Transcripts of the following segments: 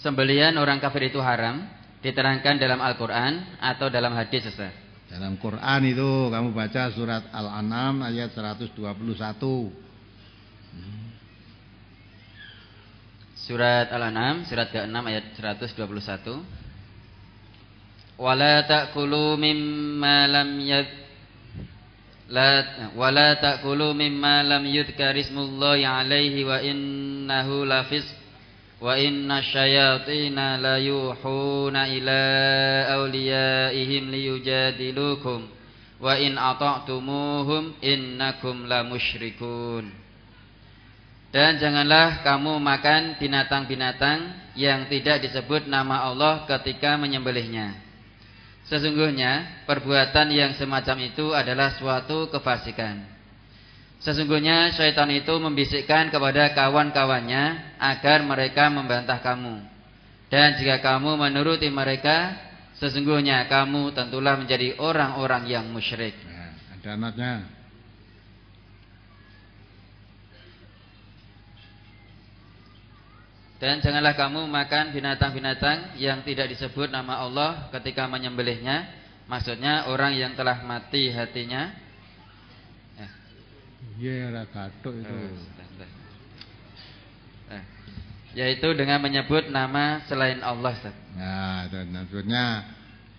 Sembelian orang kafir itu haram diterangkan dalam Al-Qur'an atau dalam hadis Ustaz? Dalam Quran itu kamu baca surat Al-An'am ayat 121. Surat Al-An'am surat ke-6 ayat 121. Wala ta'kulu mimma lam yad la wala ta'kulu mimma lam yudkarismullahi alaihi wa innahu lafisq wa inna syayatina la yuhuna ila awliyaihim liyujadilukum wa in ata'tumuhum innakum la musyrikun dan janganlah kamu makan binatang-binatang yang tidak disebut nama Allah ketika menyembelihnya sesungguhnya perbuatan yang semacam itu adalah suatu kefasikan Sesungguhnya syaitan itu membisikkan kepada kawan-kawannya agar mereka membantah kamu. Dan jika kamu menuruti mereka, sesungguhnya kamu tentulah menjadi orang-orang yang musyrik. Nah, ada anaknya. Dan janganlah kamu makan binatang-binatang yang tidak disebut nama Allah ketika menyembelihnya. Maksudnya orang yang telah mati hatinya Iya, ora gathuk itu. Hmm, eh, yaitu dengan menyebut nama selain Allah, Ustaz. Nah, maksudnya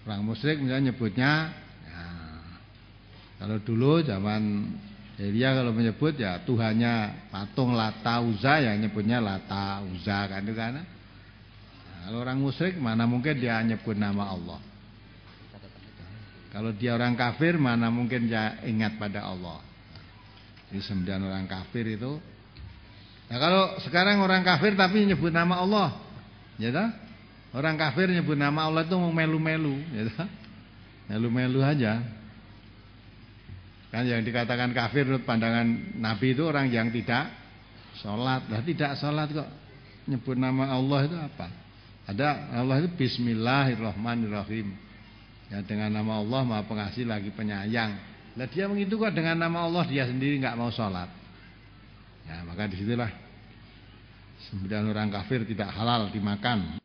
orang musyrik misalnya nyebutnya ya, kalau dulu zaman Elia kalau menyebut ya Tuhannya patung Lata Uza ya nyebutnya Lata Uza kan itu kan. Nah, kalau orang musyrik mana mungkin dia nyebut nama Allah. Kalau dia orang kafir mana mungkin dia ingat pada Allah di sembilan orang kafir itu. Nah kalau sekarang orang kafir tapi nyebut nama Allah, ya tak? Orang kafir nyebut nama Allah itu mau melu-melu, ya tak? Melu-melu aja. Kan yang dikatakan kafir menurut pandangan Nabi itu orang yang tidak sholat. Nah tidak sholat kok nyebut nama Allah itu apa? Ada Allah itu Bismillahirrahmanirrahim. Ya dengan nama Allah Maha Pengasih lagi Penyayang. Nah dia begitu kok dengan nama Allah dia sendiri nggak mau sholat. Ya maka disitulah sembilan orang kafir tidak halal dimakan.